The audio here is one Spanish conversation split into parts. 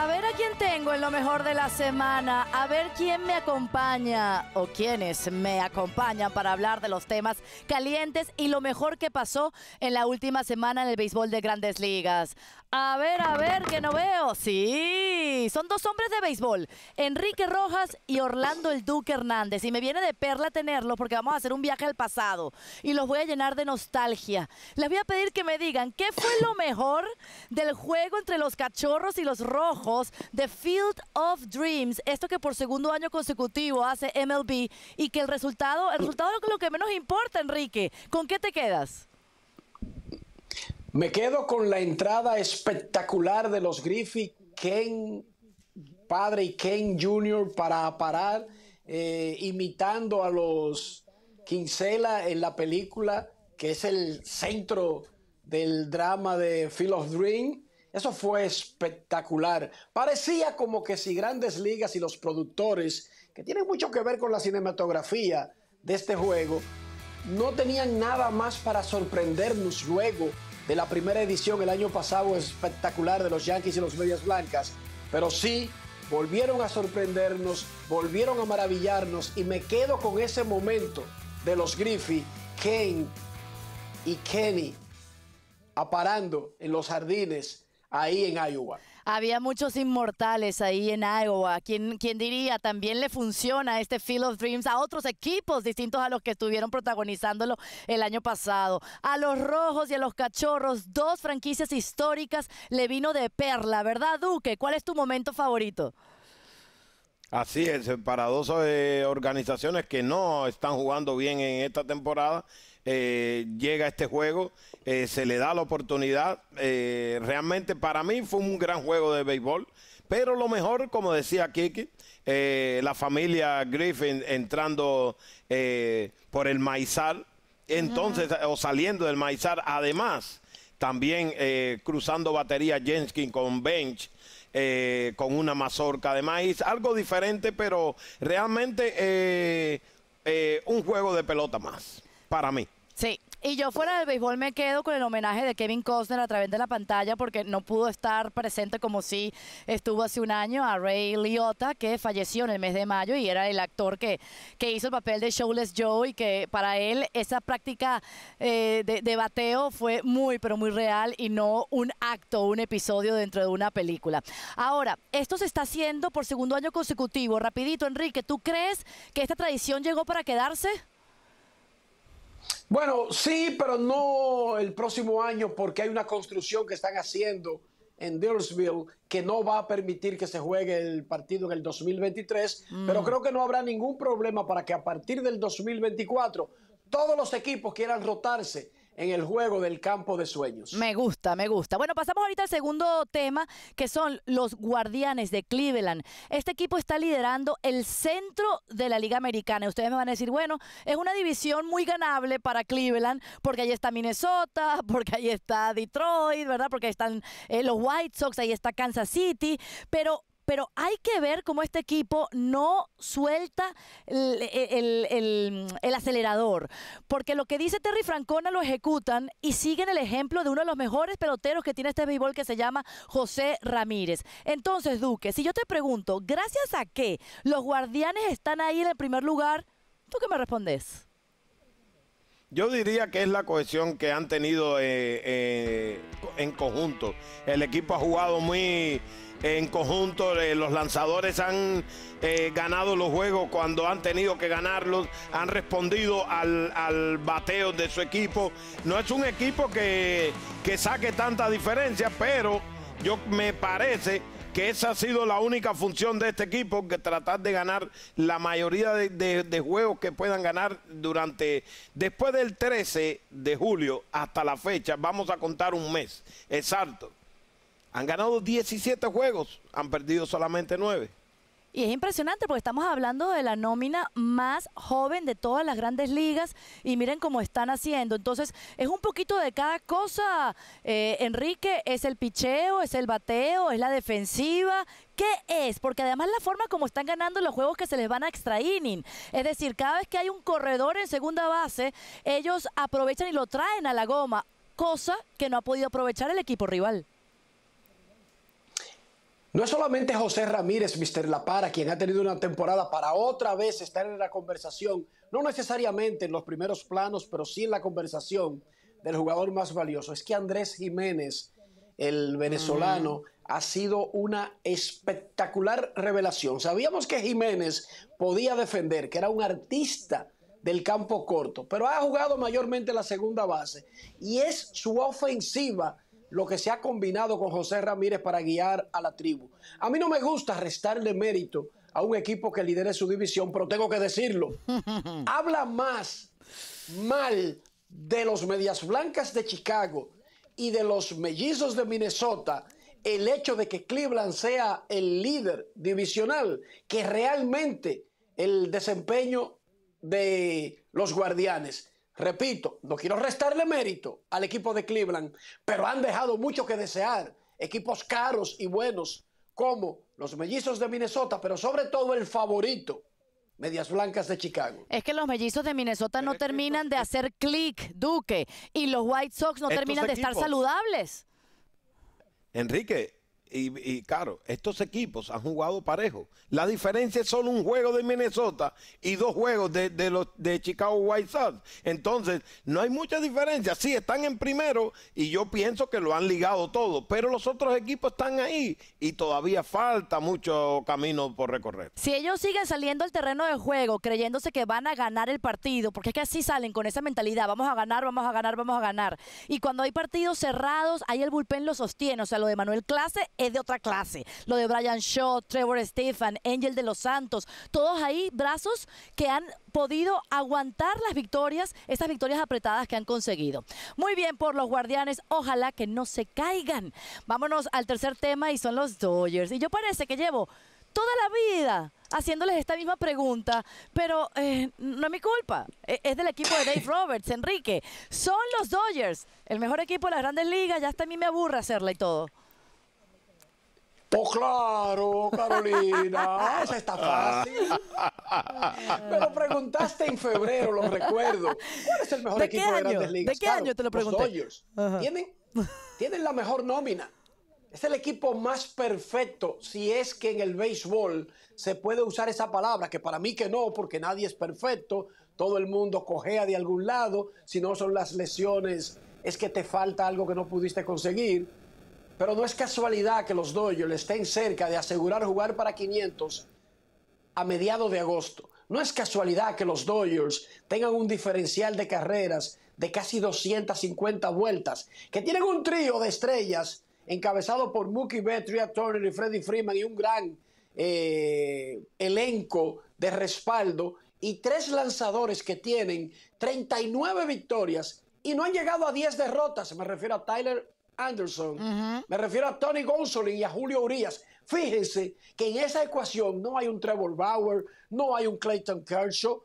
A ver a quién tengo en lo mejor de la semana, a ver quién me acompaña o quiénes me acompañan para hablar de los temas calientes y lo mejor que pasó en la última semana en el béisbol de grandes ligas. A ver, a ver, que no veo. Sí, son dos hombres de béisbol, Enrique Rojas y Orlando el Duque Hernández. Y me viene de perla tenerlos porque vamos a hacer un viaje al pasado y los voy a llenar de nostalgia. Les voy a pedir que me digan qué fue lo mejor del juego entre los cachorros y los rojos The Field of Dreams, esto que por segundo año consecutivo hace MLB y que el resultado, el resultado es lo que menos importa, Enrique. ¿Con qué te quedas? Me quedo con la entrada espectacular de los Griffey, Ken padre y Ken Jr. para parar, eh, imitando a los Kinsella en la película, que es el centro del drama de Field of Dreams eso fue espectacular. Parecía como que si grandes ligas y los productores, que tienen mucho que ver con la cinematografía de este juego, no tenían nada más para sorprendernos luego de la primera edición el año pasado espectacular de los Yankees y los Medias Blancas, pero sí volvieron a sorprendernos, volvieron a maravillarnos y me quedo con ese momento de los Griffey, Kane y Kenny aparando en los jardines ahí en Iowa. Había muchos inmortales ahí en Iowa. ¿Quién, ¿Quién, diría? También le funciona este Field of Dreams a otros equipos distintos a los que estuvieron protagonizándolo el año pasado. A los Rojos y a los Cachorros, dos franquicias históricas, le vino de perla, ¿verdad, Duque? ¿Cuál es tu momento favorito? Así es, para dos organizaciones que no están jugando bien en esta temporada eh, llega este juego, eh, se le da la oportunidad. Eh, realmente para mí fue un gran juego de béisbol, pero lo mejor, como decía Kiki, la familia Griffin entrando por el maizal, entonces, o saliendo del maizal, además, también cruzando batería Jenskin con Bench. con una mazorca de maíz, algo diferente, pero realmente un juego de pelota más para mí. Sí, y yo fuera del béisbol me quedo con el homenaje de Kevin Costner a través de la pantalla porque no pudo estar presente como si estuvo hace un año a Ray Liotta que falleció en el mes de mayo y era el actor que, que hizo el papel de Showless Joe y que para él esa práctica eh, de, de, bateo fue muy pero muy real y no un acto, un episodio dentro de una película. Ahora, esto se está haciendo por segundo año consecutivo. Rapidito, Enrique, ¿tú crees que esta tradición llegó para quedarse? Bueno, sí, pero no el próximo año porque hay una construcción que están haciendo en Dillsville que no va a permitir que se juegue el partido en el 2023, mm. pero creo que no habrá ningún problema para que a partir del 2024 todos los equipos quieran rotarse en el juego del campo de sueños. Me gusta, me gusta. Bueno, pasamos ahorita al segundo tema, que son los guardianes de Cleveland. Este equipo está liderando el centro de la Liga Americana. Ustedes me van a decir, bueno, es una división muy ganable para Cleveland, porque ahí está Minnesota, porque ahí está Detroit, ¿verdad? Porque ahí están eh, los White Sox, ahí está Kansas City, pero pero hay que ver cómo este equipo no suelta el, acelerador, porque lo que dice Terry Francona lo ejecutan y siguen el ejemplo de uno de los mejores peloteros que tiene este béisbol que se llama José Ramírez. Entonces, Duque, si yo te pregunto, gracias a qué los guardianes están ahí en el primer lugar, ¿tú qué me respondes? Yo diría que es la cohesión que han tenido eh, eh, en conjunto. El equipo ha jugado muy eh, en conjunto, los lanzadores han ganado los juegos cuando han tenido que ganarlos, han respondido al, bateo de su equipo. No es un equipo que, que saque tanta diferencia, pero yo me parece que esa ha sido la única función de este equipo, que tratar de ganar la mayoría de, juegos que puedan ganar durante, después del 13 de julio hasta la fecha, vamos a contar un mes, exacto. Han ganado 17 juegos, han perdido solamente 9. Y es impresionante porque estamos hablando de la nómina más joven de todas las grandes ligas y miren cómo están haciendo. Entonces, es un poquito de cada cosa. Eh, Enrique, es el picheo, es el bateo, es la defensiva. ¿Qué es? Porque además la forma como están ganando los juegos que se les van a extra Es decir, cada vez que hay un corredor en segunda base, ellos aprovechan y lo traen a la goma, cosa que no ha podido aprovechar el equipo rival. No es solamente José Ramírez, Mr. La quien ha tenido una temporada para otra vez estar en la conversación, no necesariamente en los primeros planos, pero sí en la conversación del jugador más valioso. Es que Andrés Jiménez, el venezolano, mm. ha sido una espectacular revelación. Sabíamos que Jiménez podía defender, que era un artista del campo corto, pero ha jugado mayormente la segunda base y es su ofensiva lo que se ha combinado con José Ramírez para guiar a la tribu. A mí no me gusta restarle mérito a un equipo que lidere su división, pero tengo que decirlo. Habla más mal de los Medias Blancas de Chicago y de los Mellizos de Minnesota el hecho de que Cleveland sea el líder divisional que realmente el desempeño de los Guardianes. Repito, no quiero restarle mérito al equipo de Cleveland, pero han dejado mucho que desear. Equipos caros y buenos como los mellizos de Minnesota, pero sobre todo el favorito, Medias Blancas de Chicago. Es que los mellizos de Minnesota no terminan de hacer clic, Duque, y los White Sox no terminan de estar saludables. Enrique, y, claro, estos equipos han jugado parejo. La diferencia es solo un juego de Minnesota y dos juegos de, los de Chicago White Sox. Entonces, no hay mucha diferencia. Sí, están en primero y yo pienso que lo han ligado todo, pero los otros equipos están ahí y todavía falta mucho camino por recorrer. Si ellos siguen saliendo al terreno de juego creyéndose que van a ganar el partido, porque es que así salen con esa mentalidad, vamos a ganar, vamos a ganar, vamos a ganar. Y cuando hay partidos cerrados, ahí el bullpen lo sostiene, o sea, lo de Manuel Clase es de otra clase. Lo de Brian Shaw, Trevor Stephan, Angel de los Santos, todos ahí brazos que han podido aguantar las victorias, estas victorias apretadas que han conseguido. Muy bien por los guardianes, ojalá que no se caigan. Vámonos al tercer tema y son los Dodgers. Y yo parece que llevo toda la vida haciéndoles esta misma pregunta, pero eh, no es mi culpa. E, es del equipo de Dave Roberts, Enrique. Son los Dodgers, el mejor equipo de las grandes ligas. Ya hasta a mí me aburre hacerla y todo. Pues claro, Carolina, esa está fácil. Me lo preguntaste en febrero, lo recuerdo. ¿Cuál es el mejor ¿De equipo de Grandes Ligas? ¿De qué año te lo pregunté? Los Dodgers. ¿Tienen, tienen la mejor nómina. Es el equipo más perfecto, si es que en el béisbol se puede usar esa palabra, que para mí que no, porque nadie es perfecto, todo el mundo cojea de algún lado, si no son las lesiones, es que te falta algo que no pudiste conseguir pero no es casualidad que los Dodgers estén cerca de asegurar jugar para 500 a mediados de agosto. No es casualidad que los Dodgers tengan un diferencial de carreras de casi 250 vueltas, que tienen un trío de estrellas encabezado por Mookie Betts, Tria Turner y Freddie Freeman y un gran eh, elenco de respaldo y tres lanzadores que tienen 39 victorias y no han llegado a 10 derrotas. Me refiero a Tyler Anderson, me refiero a Tony Gonsolin y a Julio Urias. Fíjense que en esa ecuación no hay un Trevor Bauer, no hay un Clayton Kershaw,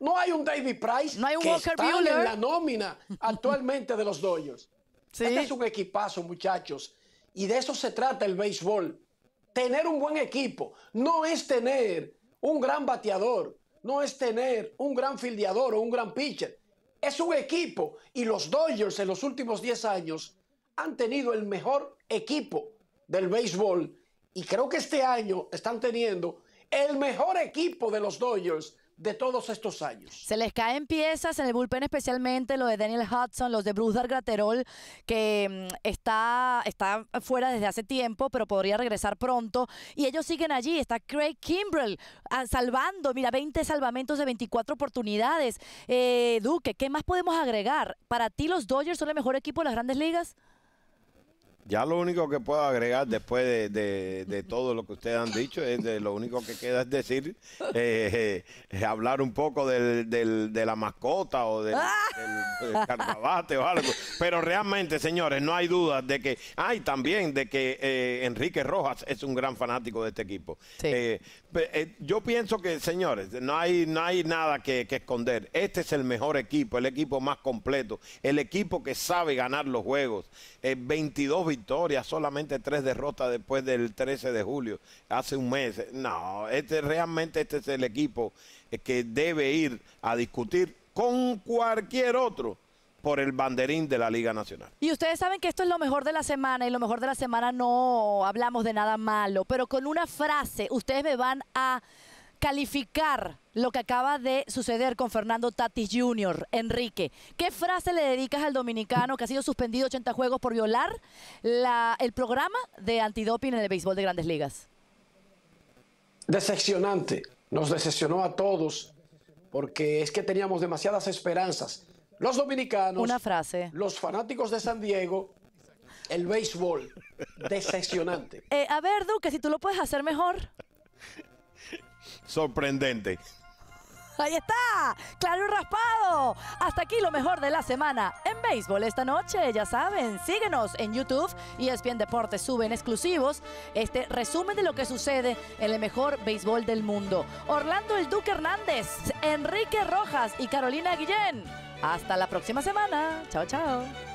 no hay un David Price, que Walker están en la nómina actualmente de los Dodgers. Este es un equipazo, muchachos, y de eso se trata el béisbol. Tener un buen equipo no es tener un gran bateador, no es tener un gran fildeador o un gran pitcher. Es un equipo y los Dodgers en los últimos 10 años han tenido el mejor equipo del béisbol y creo que este año están teniendo el mejor equipo de los Dodgers de todos estos años. Se les caen piezas en el bullpen, especialmente lo de Daniel Hudson, los de Bruce Graterol, que mm, está, está fuera desde hace tiempo, pero podría regresar pronto. Y ellos siguen allí. Está Craig Kimbrell ah, salvando, mira, 20 salvamentos de 24 oportunidades. Eh, Duque, ¿qué más podemos agregar? ¿Para ti los Dodgers son el mejor equipo de las grandes ligas? Ya lo único que puedo agregar después de, todo lo que ustedes han dicho es de lo único que queda es decir, eh, eh, hablar un poco de la mascota o del, ah. carnavate o algo. Pero realmente, señores, no hay duda de que hay también de que eh, Enrique Rojas es un gran fanático de este equipo. yo pienso que, señores, no hay, no hay nada que, que esconder. Este es el mejor equipo, el equipo más completo, el equipo que sabe ganar los juegos. 22 victorias solamente tres derrotas después del 13 de julio, hace un mes. No, este realmente este es el equipo eh, que debe ir a discutir con cualquier otro por el banderín de la Liga Nacional. Y ustedes saben que esto es lo mejor de la semana y lo mejor de la semana no hablamos de nada malo, pero con una frase ustedes me van a calificar lo que acaba de suceder con Fernando Tatis Jr. Enrique, ¿qué frase le dedicas al dominicano que ha sido suspendido 80 juegos por violar el programa de antidoping en el béisbol de grandes ligas? Decepcionante, nos decepcionó a todos porque es que teníamos demasiadas esperanzas. Los dominicanos, Una frase. los fanáticos de San Diego, el béisbol, decepcionante. Eh, a ver, Duque, si tú lo puedes hacer mejor sorprendente. Ahí está, claro y raspado. Hasta aquí lo mejor de la semana en béisbol esta noche. Ya saben, síguenos en YouTube y ESPN Deportes suben exclusivos este resumen de lo que sucede en el mejor béisbol del mundo. Orlando el Duque Hernández, Enrique Rojas y Carolina Guillén. Hasta la próxima semana. Chao, chao.